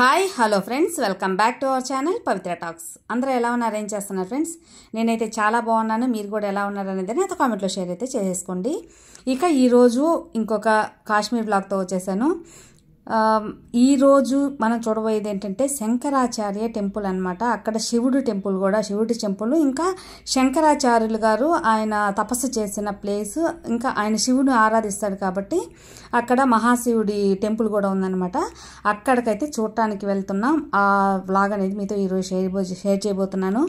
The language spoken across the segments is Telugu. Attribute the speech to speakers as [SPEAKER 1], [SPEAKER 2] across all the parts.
[SPEAKER 1] hi hello friends welcome back to our channel Pavitra talks అందరూ ఎలా ఉన్నారు ఏం చేస్తున్నారు ఫ్రెండ్స్ నేనైతే చాలా బాగున్నాను మీరు కూడా ఎలా ఉన్నారు అనేది అయితే కామెంట్లో షేర్ అయితే చేసేసుకోండి ఇక ఈరోజు ఇంకొక కాశ్మీర్ బ్లాగ్తో వచ్చేసాను ఈరోజు మనం చూడబోయేది ఏంటంటే శంకరాచార్య టెంపుల్ అనమాట అక్కడ శివుడు టెంపుల్ కూడా శివుడి టెంపుల్ ఇంకా శంకరాచార్యులు గారు ఆయన తపస్సు చేసిన ప్లేస్ ఇంకా ఆయన శివుడు ఆరాధిస్తాడు కాబట్టి అక్కడ మహాశివుడి టెంపుల్ కూడా ఉందన్నమాట అక్కడికైతే చూడటానికి వెళ్తున్నాం ఆ వ్లాగ్ అనేది మీతో ఈరోజు షేర్ షేర్ చేయబోతున్నాను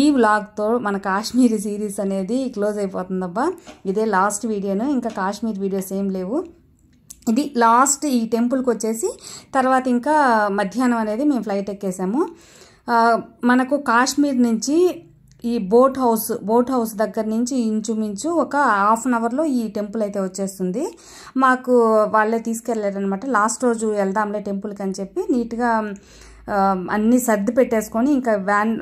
[SPEAKER 1] ఈ వ్లాగ్తో మన కాశ్మీరీ సిరీస్ అనేది క్లోజ్ అయిపోతుందబ్బా ఇదే లాస్ట్ వీడియోను ఇంకా కాశ్మీర్ వీడియోస్ ఏం లేవు ఇది లాస్ట్ ఈ టెంపుల్కి వచ్చేసి తర్వాత ఇంకా మధ్యాహ్నం అనేది మేము ఫ్లైట్ ఎక్కేసాము మనకు కాశ్మీర్ నుంచి ఈ బోట్ హౌస్ బోట్ హౌస్ దగ్గర నుంచి ఇంచుమించు ఒక హాఫ్ అన్ అవర్లో ఈ టెంపుల్ అయితే వచ్చేస్తుంది మాకు వాళ్ళే తీసుకెళ్ళారనమాట లాస్ట్ రోజు వెళ్దాంలే టెంపుల్కి అని చెప్పి నీట్గా అన్నీ సర్ది పెట్టేసుకొని ఇంకా వ్యాన్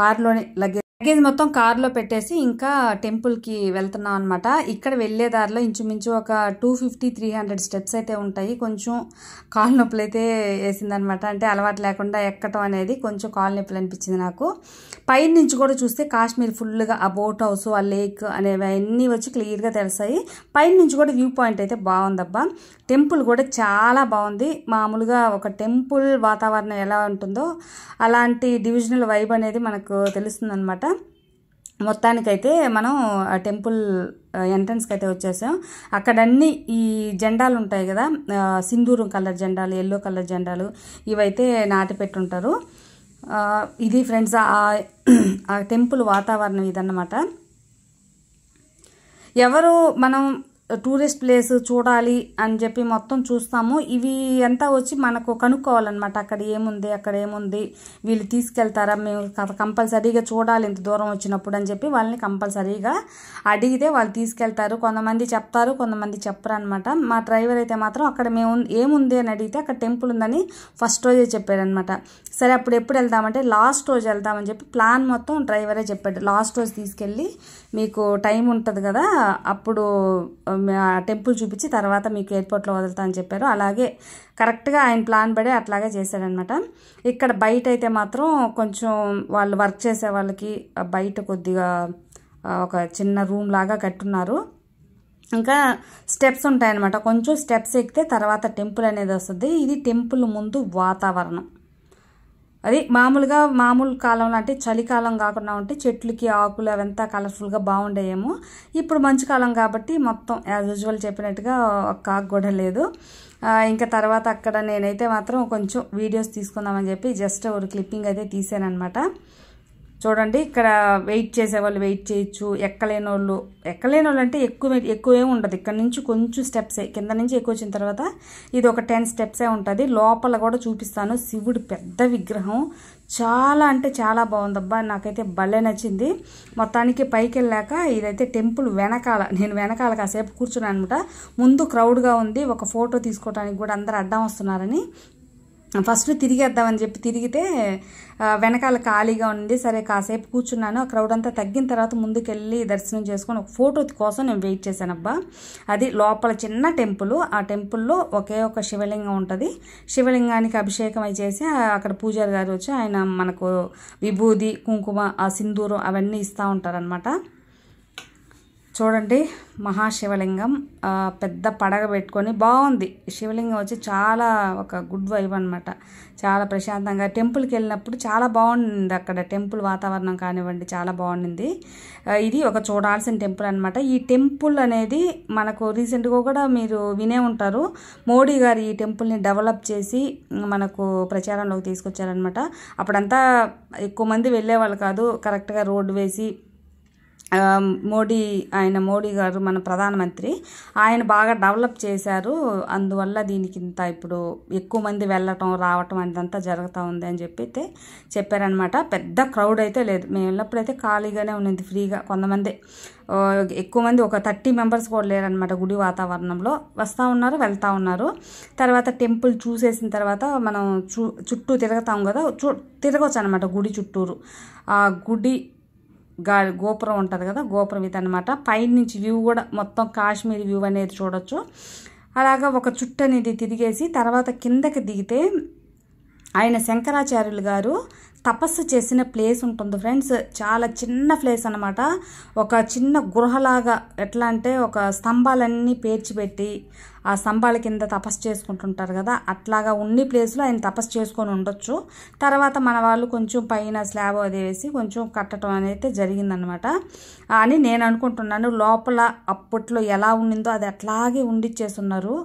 [SPEAKER 1] కార్లోనే లగేజ్ లగేజ్ మొత్తం కార్లో పెట్టేసి ఇంకా టెంపుల్కి వెళ్తున్నాం అనమాట ఇక్కడ వెళ్ళే దారిలో ఇంచుమించు ఒక two fifty three hundred steps అయితే ఉంటాయి కొంచెం కాలు నొప్పులు అయితే వేసిందనమాట అంటే అలవాటు లేకుండా ఎక్కటం అనేది కొంచెం కాలు నొప్పులు అనిపించింది నాకు పైన నుంచి కూడా చూస్తే కాశ్మీర్ ఫుల్గా ఆ బోట్ హౌస్ ఆ లేక్ అనేవి అన్నీ వచ్చి క్లియర్గా తెలుస్తాయి పైన నుంచి కూడా వ్యూ పాయింట్ అయితే బాగుందబ్బా టెంపుల్ కూడా చాలా బాగుంది మామూలుగా ఒక టెంపుల్ వాతావరణం ఎలా ఉంటుందో అలాంటి డివిజనల్ వైబ్ అనేది మనకు తెలుస్తుందన్నమాట మొత్తానికైతే మనం టెంపుల్ ఎంట్రన్స్కి అయితే వచ్చేసాం అక్కడన్నీ ఈ జెండాలు ఉంటాయి కదా సింధూరం కలర్ జెండాలు ఎల్లో కలర్ జెండాలు ఇవైతే నాటి పెట్టుంటారు ఇది ఫ్రెండ్స్ ఆ టెంపుల్ వాతావరణం ఇదన్నమాట ఎవరు మనం టూరిస్ట్ ప్లేస్ చూడాలి అని చెప్పి మొత్తం చూస్తాము ఇవి అంతా వచ్చి మనకు కనుక్కోవాలన్నమాట అక్కడ ఏముంది అక్కడ ఏముంది వీళ్ళు తీసుకెళ్తారా మేము కంపల్సరీగా చూడాలి ఇంత దూరం వచ్చినప్పుడు అని చెప్పి వాళ్ళని కంపల్సరీగా అడిగితే వాళ్ళు తీసుకెళ్తారు కొంతమంది చెప్తారు కొంతమంది చెప్పరు అనమాట మా డ్రైవర్ అయితే మాత్రం అక్కడ మేము ఏముంది అని అడిగితే అక్కడ టెంపుల్ ఉందని ఫస్ట్ రోజే చెప్పాడనమాట సరే అప్పుడు ఎప్పుడు వెళ్దామంటే లాస్ట్ రోజు వెళ్దామని చెప్పి ప్లాన్ మొత్తం డ్రైవరే చెప్పాడు లాస్ట్ రోజు తీసుకెళ్ళి మీకు టైం ఉంటుంది కదా అప్పుడు టెంపుల్ చూపించి తర్వాత మీకు ఎయిర్పోర్ట్లో వదులుతా అని చెప్పారు అలాగే కరెక్ట్గా ఆయన ప్లాన్ పడి అట్లాగే చేశాడనమాట ఇక్కడ బయట అయితే మాత్రం కొంచెం వాళ్ళు వర్క్ చేసే వాళ్ళకి బయట కొద్దిగా ఒక చిన్న రూమ్ లాగా కట్టున్నారు ఇంకా స్టెప్స్ ఉంటాయన్నమాట కొంచెం స్టెప్స్ ఎక్కితే తర్వాత టెంపుల్ అనేది వస్తుంది ఇది టెంపుల్ ముందు వాతావరణం అది మామూలుగా మామూలు కాలంలో అంటే చలికాలం కాకుండా ఉంటే చెట్లకి ఆకులు అవంతా కలర్ఫుల్గా బాగుండేయేమో ఇప్పుడు మంచి కాలం కాబట్టి మొత్తం యాజ్ యూజువల్ చెప్పినట్టుగా ఒక కాకు కూడా లేదు ఇంకా తర్వాత అక్కడ నేనైతే మాత్రం కొంచెం వీడియోస్ తీసుకుందామని చెప్పి జస్ట్ ఒక క్లిప్పింగ్ అయితే తీసాను అనమాట చూడండి ఇక్కడ వెయిట్ చేసేవాళ్ళు వెయిట్ చేయొచ్చు ఎక్కలేని వాళ్ళు ఎక్కలేని వాళ్ళు అంటే ఎక్కువ ఎక్కువ ఏమి ఉండదు ఇక్కడ నుంచి కొంచెం స్టెప్సే కింద నుంచి ఎక్కువ వచ్చిన తర్వాత ఇది ఒక టెన్ స్టెప్సే ఉంటుంది లోపల కూడా చూపిస్తాను శివుడు పెద్ద విగ్రహం చాలా అంటే చాలా బాగుందబ్బా నాకైతే భలే నచ్చింది మొత్తానికి పైకి వెళ్ళాక ఇదైతే టెంపుల్ వెనకాల నేను వెనకాల కాసేపు కూర్చున్నాను అనమాట ముందు క్రౌడ్గా ఉంది ఒక ఫోటో తీసుకోవడానికి కూడా అందరు అడ్డం వస్తున్నారని ఫస్ట్ తిరిగేద్దామని చెప్పి తిరిగితే వెనకాల ఖాళీగా ఉంది సరే కాసేపు కూర్చున్నాను ఆ క్రౌడ్ అంతా తగ్గిన తర్వాత ముందుకెళ్ళి దర్శనం చేసుకొని ఒక ఫోటో కోసం నేను వెయిట్ చేశానబ్బా అది లోపల చిన్న టెంపుల్ ఆ టెంపుల్లో ఒకే ఒక శివలింగం ఉంటుంది శివలింగానికి అభిషేకం అయి చేసి అక్కడ పూజారి గారు వచ్చి ఆయన మనకు విభూది కుంకుమ ఆ సింధూరం అవన్నీ ఇస్తూ ఉంటారనమాట చూడండి మహాశివలింగం పెద్ద పడగ పెట్టుకొని బాగుంది శివలింగం వచ్చి చాలా ఒక గుడ్ వైబ్ అనమాట చాలా ప్రశాంతంగా టెంపుల్కి వెళ్ళినప్పుడు చాలా బాగుండింది అక్కడ టెంపుల్ వాతావరణం కానివ్వండి చాలా బాగుండింది ఇది ఒక చూడాల్సిన టెంపుల్ అనమాట ఈ టెంపుల్ అనేది మనకు రీసెంట్గా కూడా మీరు వినే ఉంటారు మోడీ గారు ఈ టెంపుల్ని డెవలప్ చేసి మనకు ప్రచారంలోకి తీసుకొచ్చారనమాట అప్పుడంతా ఎక్కువ మంది వెళ్ళేవాళ్ళు కాదు కరెక్ట్గా రోడ్డు వేసి మోడీ ఆయన మోడీ గారు మన ప్రధానమంత్రి ఆయన బాగా డెవలప్ చేశారు అందువల్ల దీనికి ఇంత ఇప్పుడు ఎక్కువ మంది వెళ్ళటం రావటం అనేదంతా జరుగుతూ ఉంది అని చెప్పి అయితే చెప్పారనమాట పెద్ద క్రౌడ్ అయితే లేదు మేము వెళ్ళినప్పుడైతే ఖాళీగానే ఉన్నది ఫ్రీగా కొంతమంది ఎక్కువ మంది ఒక థర్టీ మెంబర్స్ కూడా లేరనమాట గుడి వాతావరణంలో వస్తూ ఉన్నారు వెళ్తూ ఉన్నారు తర్వాత టెంపుల్ చూసేసిన తర్వాత మనం చూ చుట్టూ తిరుగుతాం కదా చూ తిరగవచ్చు అనమాట గుడి చుట్టూరు ఆ గుడి గాలి గోపురం ఉంటుంది కదా గోపురం ఇది అనమాట పైనుంచి వ్యూ కూడా మొత్తం కాశ్మీర్ వ్యూ అనేది చూడొచ్చు అలాగా ఒక చుట్టు అనేది తిరిగేసి తర్వాత కిందకి దిగితే ఆయన శంకరాచార్యులు గారు తపస్సు చేసిన ప్లేస్ ఉంటుంది ఫ్రెండ్స్ చాలా చిన్న ప్లేస్ అనమాట ఒక చిన్న గుహలాగా ఎట్లా అంటే ఒక స్తంభాలన్నీ పేర్చిపెట్టి ఆ స్తంభాల కింద తపస్సు చేసుకుంటుంటారు కదా అట్లాగా ఉన్ని ప్లేస్లో ఆయన తపస్సు చేసుకొని ఉండొచ్చు తర్వాత మన వాళ్ళు కొంచెం పైన స్లాబ్ అది వేసి కొంచెం కట్టడం అనేది జరిగిందనమాట అని నేను అనుకుంటున్నాను లోపల అప్పట్లో ఎలా ఉండిందో అది అట్లాగే ఉన్నారు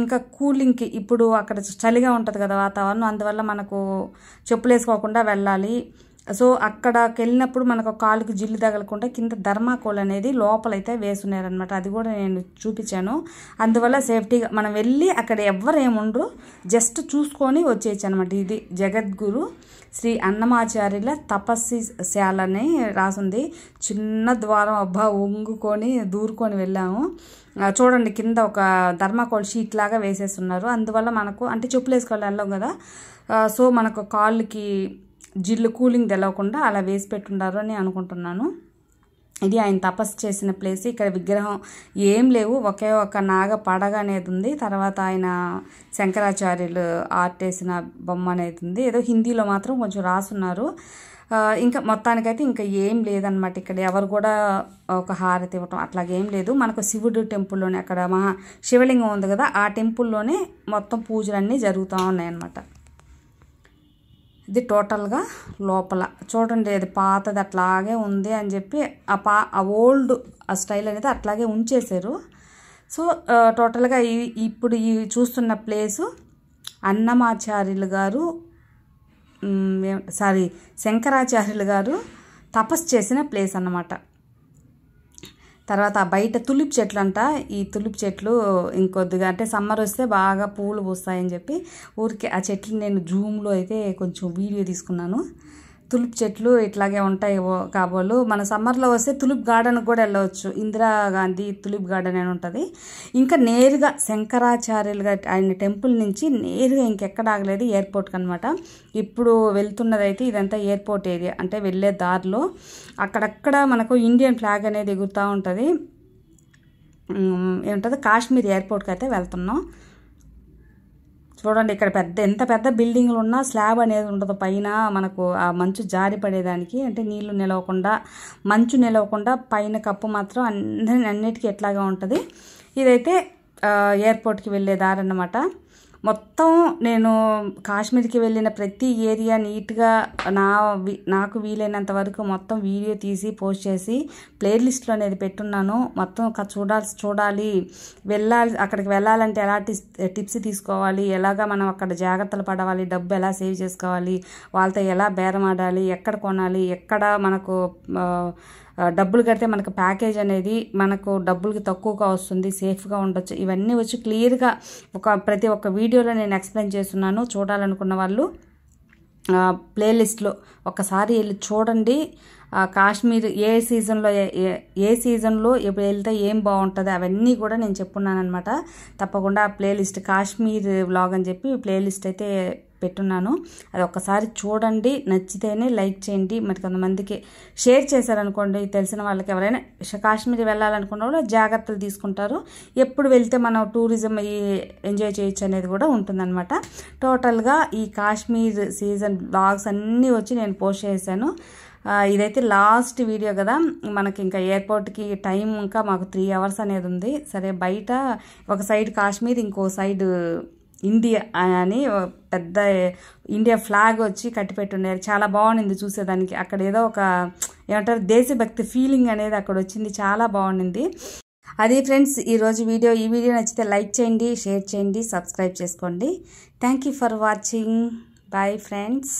[SPEAKER 1] ఇంకా కూలింగ్కి ఇప్పుడు అక్కడ చలిగా ఉంటుంది కదా వాతావరణం అందువల్ల మనకు చెప్పులు వేసుకోకుండా వెళ్ళాలి సో అక్కడకి వెళ్ళినప్పుడు మనకు కాలుకి జిల్లు తగలకుండా కింద ధర్మాకోల్ అనేది లోపలైతే వేసున్నారనమాట అది కూడా నేను చూపించాను అందువల్ల సేఫ్టీగా మనం వెళ్ళి అక్కడ ఎవరేముండ్రు జస్ట్ చూసుకొని వచ్చేసి అనమాట ఇది జగద్గురు శ్రీ అన్నమాచార్యుల తపస్సి శాలని రాసింది చిన్న ద్వారం అబ్బా ఒంగుకొని దూరుకొని వెళ్ళాము చూడండి కింద ఒక ధర్మాకోల్ షీట్ లాగా వేసేస్తున్నారు అందువల్ల మనకు అంటే చెప్పులు వేసుకోవాలి వెళ్ళాం కదా సో మనకు కాళ్ళకి జిల్లు కూలింగ్ తెలవకుండా అలా వేసి పెట్టుండారు అని అనుకుంటున్నాను ఇది ఆయన తపస్సు చేసిన ప్లేస్ ఇక్కడ విగ్రహం ఏం లేవు ఒకే ఒక నాగ పడగ అనేది ఉంది తర్వాత ఆయన శంకరాచార్యులు ఆర్ట్ వేసిన బొమ్మ అనేది ఉంది ఏదో హిందీలో మాత్రం కొంచెం రాసున్నారు ఇంకా మొత్తానికైతే ఇంకా ఏం లేదనమాట ఇక్కడ ఎవరు కూడా ఒక హారతి ఇవ్వటం అట్లాగేం లేదు మనకు శివుడు టెంపుల్లోనే అక్కడ మహా శివలింగం ఉంది కదా ఆ టెంపుల్లోనే మొత్తం పూజలన్నీ జరుగుతూ ఉన్నాయన్నమాట ఇది టోటల్గా లోపల చూడండి అది పాతది అట్లాగే ఉంది అని చెప్పి ఆ పా ఆ ఓల్డ్ ఆ స్టైల్ అనేది అట్లాగే ఉంచేశారు సో టోటల్గా ఈ ఇప్పుడు ఈ చూస్తున్న ప్లేసు అన్నమాచార్యులు గారు సారీ శంకరాచార్యులు గారు తపస్సు చేసిన ప్లేస్ అన్నమాట తర్వాత బయట తులిప్ చెట్లు అంట ఈ తులిప్ చెట్లు ఇంకొద్దిగా అంటే సమ్మర్ వస్తే బాగా పూలు పూస్తాయని చెప్పి ఊరికి ఆ చెట్లు నేను జూమ్లో అయితే కొంచెం వీడియో తీసుకున్నాను తులుపు చెట్లు ఇట్లాగే ఉంటాయి కాబోలు మన సమ్మర్లో వస్తే తులుపు గార్డెన్కి కూడా వెళ్ళవచ్చు ఇందిరాగాంధీ తులిప్ గార్డెన్ అని ఉంటుంది ఇంకా నేరుగా శంకరాచార్యులు ఆయన టెంపుల్ నుంచి నేరుగా ఇంకెక్కడ ఆగలేదు ఎయిర్పోర్ట్కి అనమాట ఇప్పుడు వెళ్తున్నదైతే ఇదంతా ఎయిర్పోర్ట్ ఏరియా అంటే వెళ్ళే దారిలో అక్కడక్కడ మనకు ఇండియన్ ఫ్లాగ్ అనేది ఎగురుతూ ఉంటుంది ఏముంటుంది కాశ్మీర్ ఎయిర్పోర్ట్కి అయితే వెళ్తున్నాం చూడండి ఇక్కడ పెద్ద ఎంత పెద్ద బిల్డింగ్లు ఉన్నా స్లాబ్ అనేది ఉండదు పైన మనకు ఆ మంచు జారి పడేదానికి అంటే నీళ్లు నిలవకుండా మంచు నిలవకుండా పైన కప్పు మాత్రం అన్ని అన్నిటికీ ఎట్లాగా ఉంటుంది ఇదైతే ఎయిర్పోర్ట్కి వెళ్ళే దారి అన్నమాట మొత్తం నేను కాశ్మీర్కి వెళ్ళిన ప్రతి ఏరియా నీట్గా నా నాకు వీలైనంత వరకు మొత్తం వీడియో తీసి పోస్ట్ చేసి ప్లేలిస్ట్లో అనేది పెట్టున్నాను మొత్తం చూడాల్సి చూడాలి వెళ్ళాలి అక్కడికి వెళ్ళాలంటే ఎలా టిప్స్ తీసుకోవాలి ఎలాగా మనం అక్కడ జాగ్రత్తలు పడవాలి డబ్బు ఎలా సేవ్ చేసుకోవాలి వాళ్ళతో ఎలా బేరమాడాలి ఎక్కడ కొనాలి ఎక్కడ మనకు డబ్బులు కడితే మనకు ప్యాకేజ్ అనేది మనకు డబ్బులకి తక్కువగా వస్తుంది సేఫ్గా ఉండొచ్చు ఇవన్నీ వచ్చి క్లియర్గా ఒక ప్రతి ఒక్క వీడియోలో నేను ఎక్స్ప్లెయిన్ చేస్తున్నాను చూడాలనుకున్న వాళ్ళు ప్లేలిస్ట్లో ఒకసారి వెళ్ళి చూడండి కాశ్మీర్ ఏ సీజన్లో ఏ సీజన్లో ఎప్పుడు వెళ్తే ఏం బాగుంటుంది అవన్నీ కూడా నేను చెప్పున్నాను అనమాట తప్పకుండా ప్లేలిస్ట్ కాశ్మీర్ బ్లాగ్ అని చెప్పి ప్లేలిస్ట్ అయితే పెట్టున్నాను అది ఒకసారి చూడండి నచ్చితేనే లైక్ చేయండి మరి కొంతమందికి షేర్ చేశారనుకోండి తెలిసిన వాళ్ళకి ఎవరైనా కాశ్మీర్ వెళ్ళాలనుకున్న వాళ్ళు జాగ్రత్తలు తీసుకుంటారు ఎప్పుడు వెళ్తే మనం టూరిజం ఎంజాయ్ చేయొచ్చు అనేది కూడా ఉంటుందన్నమాట టోటల్గా ఈ కాశ్మీర్ సీజన్ బ్లాగ్స్ అన్నీ వచ్చి నేను పోస్ట్ చేశాను ఇదైతే లాస్ట్ వీడియో కదా మనకి ఇంకా ఎయిర్పోర్ట్కి టైం ఇంకా మాకు త్రీ అవర్స్ అనేది ఉంది సరే బయట ఒక సైడ్ కాశ్మీర్ ఇంకో సైడ్ ఇండియా అని పెద్ద ఇండియా ఫ్లాగ్ వచ్చి కట్టిపెట్టున్నారు చాలా బాగుండింది చూసేదానికి అక్కడ ఏదో ఒక ఏమంటారు దేశభక్తి ఫీలింగ్ అనేది అక్కడ వచ్చింది చాలా బాగుండింది అది ఫ్రెండ్స్ ఈరోజు వీడియో ఈ వీడియో నచ్చితే లైక్ చేయండి షేర్ చేయండి సబ్స్క్రైబ్ చేసుకోండి thank you for watching bye friends